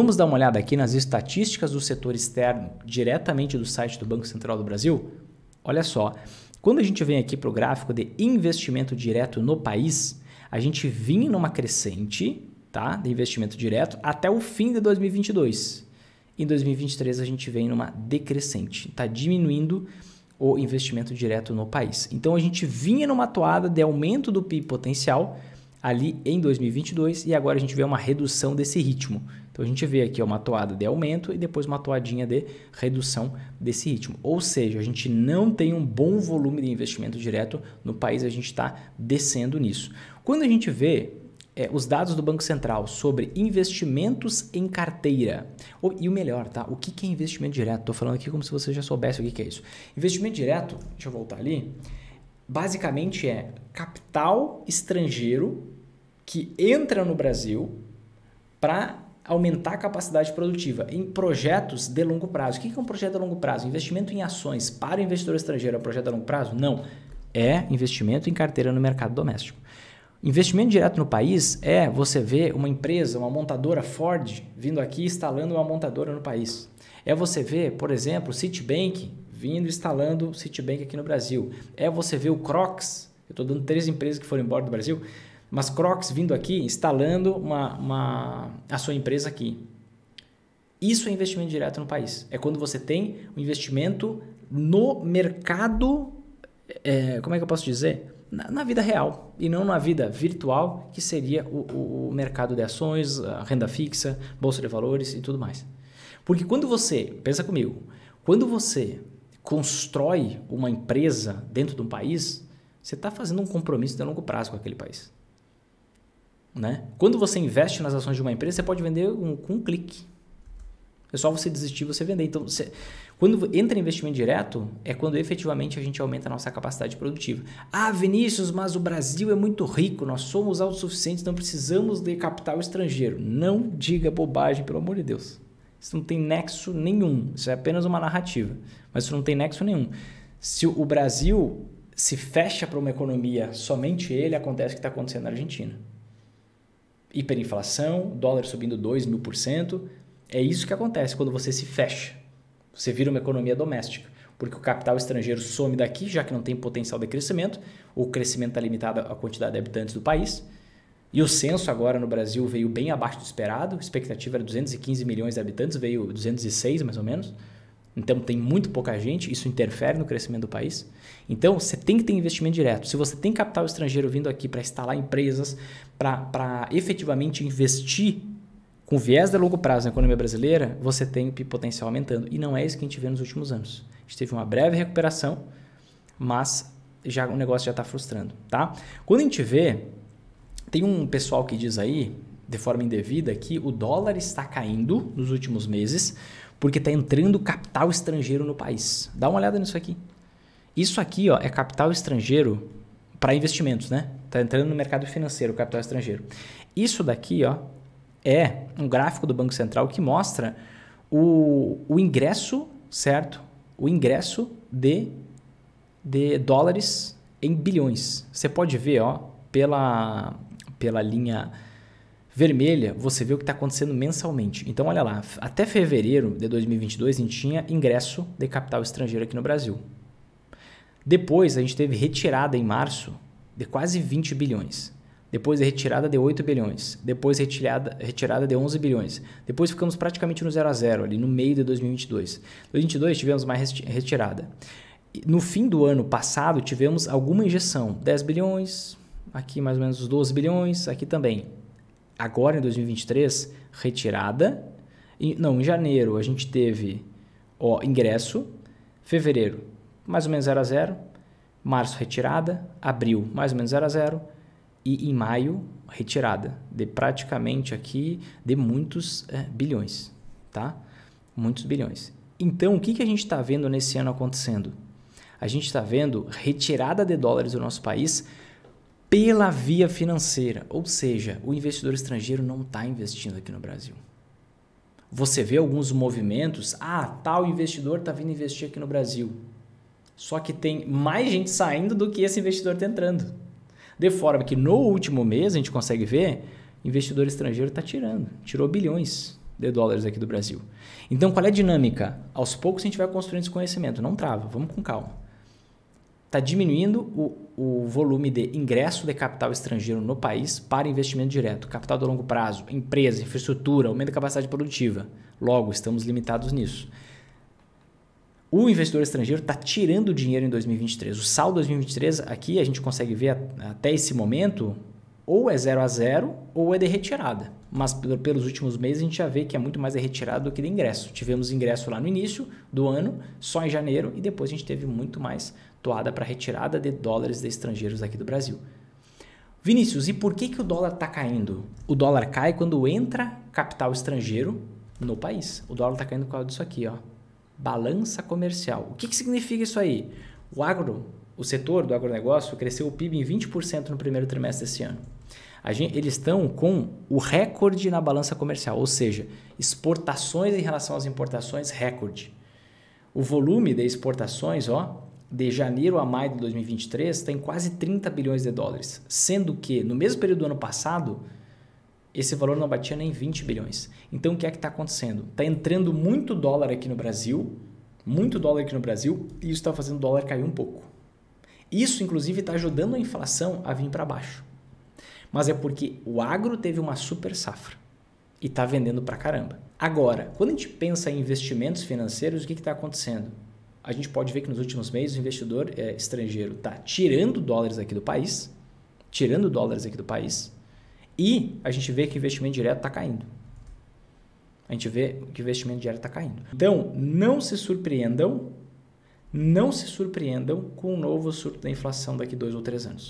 Vamos dar uma olhada aqui nas estatísticas do setor externo, diretamente do site do Banco Central do Brasil? Olha só, quando a gente vem aqui para o gráfico de investimento direto no país, a gente vinha numa crescente tá, de investimento direto até o fim de 2022. Em 2023, a gente vem numa decrescente, está diminuindo o investimento direto no país. Então, a gente vinha numa toada de aumento do PIB potencial ali em 2022 e agora a gente vê uma redução desse ritmo. Então a gente vê aqui uma toada de aumento e depois uma toadinha de redução desse ritmo. Ou seja, a gente não tem um bom volume de investimento direto no país, a gente está descendo nisso. Quando a gente vê é, os dados do Banco Central sobre investimentos em carteira. e o melhor, tá? O que, é investimento direto? Estou falando aqui como se você já soubesse o que é isso. Investimento direto, deixa eu voltar ali, basicamente é capital estrangeiro que entra no Brasil para aumentar a capacidade produtiva em projetos de longo prazo. O que é um projeto de longo prazo? Investimento em ações para o investidor estrangeiro é um projeto de longo prazo? Não. É investimento em carteira no mercado doméstico. Investimento direto no país é você ver uma empresa, uma montadora Ford vindo aqui instalando uma montadora no país. É você ver, por exemplo, Citibank vindo instalando Citibank aqui no Brasil. É você ver o Crocs, eu estou dando três empresas que foram embora do Brasil, mas Crocs vindo aqui, instalando uma, uma, a sua empresa aqui. Isso é investimento direto no país. É quando você tem um investimento no mercado, é, como é que eu posso dizer? Na, na, vida real e não na vida virtual, que seria o, o, mercado de ações, a renda fixa, bolsa de valores e tudo mais. Porque quando você, pensa comigo, quando você constrói uma empresa dentro de um país, você está fazendo um compromisso de longo prazo com aquele país. Né? Quando você investe nas ações de uma empresa, você pode vender um, com um clique. É só você desistir você vender. Então, você, quando entra investimento direto, é quando efetivamente a gente aumenta a nossa capacidade produtiva. Ah, Vinícius, mas o Brasil é muito rico, nós somos autossuficientes, não precisamos de capital estrangeiro. Não diga bobagem, pelo amor de Deus. Isso não tem nexo nenhum. Isso é apenas uma narrativa. Mas isso não tem nexo nenhum. Se o Brasil se fecha para uma economia somente ele, acontece o que está acontecendo na Argentina hiperinflação, dólar subindo 2 mil por cento. É isso que acontece quando você se fecha. Você vira uma economia doméstica, porque o capital estrangeiro some daqui, já que não tem potencial de crescimento, o crescimento está limitado à quantidade de habitantes do país. E o censo agora no Brasil veio bem abaixo do esperado, a expectativa era 215 milhões de habitantes, veio 206 mais ou menos. Então tem muito pouca gente, isso interfere no crescimento do país. Então você tem que ter investimento direto. Se você tem capital estrangeiro vindo aqui para instalar empresas, para efetivamente investir com viés de longo prazo na economia brasileira, você tem o potencial aumentando. E não é isso que a gente vê nos últimos anos. A gente teve uma breve recuperação, mas já o negócio já está frustrando, tá? Quando a gente vê, tem um pessoal que diz aí, de forma indevida que o dólar está caindo nos últimos meses porque está entrando capital estrangeiro no país. Dá uma olhada nisso aqui. Isso aqui ó, é capital estrangeiro para investimentos, né? Está entrando no mercado financeiro, capital estrangeiro. Isso daqui ó, é um gráfico do Banco Central que mostra o, o ingresso, certo? O ingresso de, de dólares em bilhões. Você pode ver ó, pela, pela linha vermelha, você vê o que está acontecendo mensalmente. Então, olha lá, até fevereiro de 2022 a gente tinha ingresso de capital estrangeiro aqui no Brasil. Depois, a gente teve retirada em março de quase 20 bilhões. Depois, retirada de 8 bilhões. Depois, retirada, retirada de 11 bilhões. Depois, ficamos praticamente no zero a zero, ali no meio de 2022. Em 2022, tivemos mais retirada. No fim do ano passado, tivemos alguma injeção, 10 bilhões, aqui mais ou menos os 12 bilhões, aqui também agora em 2023, retirada. E, não, em janeiro a gente teve ó, ingresso, fevereiro mais ou menos 0 a 0, março retirada, abril mais ou menos 0 a 0 e em maio retirada de praticamente aqui de muitos é, bilhões, tá? Muitos bilhões. Então o que, que a gente está vendo nesse ano acontecendo? A gente está vendo retirada de dólares do nosso país pela via financeira, ou seja, o investidor estrangeiro não está investindo aqui no Brasil. Você vê alguns movimentos, ah, tal investidor está vindo investir aqui no Brasil. Só que tem mais gente saindo do que esse investidor está entrando. De forma que no último mês a gente consegue ver, investidor estrangeiro está tirando, tirou bilhões de dólares aqui do Brasil. Então qual é a dinâmica? Aos poucos a gente vai construindo esse conhecimento, não trava, vamos com calma está diminuindo o, o volume de ingresso de capital estrangeiro no país para investimento direto, capital de longo prazo, empresa, infraestrutura, aumento da capacidade produtiva. Logo, estamos limitados nisso. O investidor estrangeiro está tirando dinheiro em 2023. O saldo 2023 aqui a gente consegue ver até esse momento ou é zero a zero ou é de retirada. Mas pelos últimos meses a gente já vê que é muito mais de retirada do que de ingresso. Tivemos ingresso lá no início do ano, só em janeiro, e depois a gente teve muito mais atuada para retirada de dólares de estrangeiros aqui do Brasil. Vinícius, e por que, que o dólar está caindo? O dólar cai quando entra capital estrangeiro no país. O dólar está caindo por causa disso aqui, ó. Balança comercial. O que, que significa isso aí? O agro, o setor do agronegócio cresceu o PIB em 20% no primeiro trimestre desse ano. Gente, eles estão com o recorde na balança comercial, ou seja, exportações em relação às importações, recorde. O volume de exportações, ó, de janeiro a maio de 2023 está em quase 30 bilhões de dólares, sendo que no mesmo período do ano passado esse valor não batia nem 20 bilhões. Então o que é que está acontecendo? Está entrando muito dólar aqui no Brasil, muito dólar aqui no Brasil, e isso está fazendo o dólar cair um pouco. Isso, inclusive, está ajudando a inflação a vir para baixo. Mas é porque o agro teve uma super safra e está vendendo para caramba. Agora, quando a gente pensa em investimentos financeiros, o que está acontecendo? a gente pode ver que nos últimos meses o investidor é, estrangeiro está tirando dólares aqui do país, tirando dólares aqui do país, e a gente vê que o investimento direto está caindo. A gente vê que o investimento direto está caindo. Então, não se surpreendam, não se surpreendam com um novo surto da inflação daqui dois ou três anos.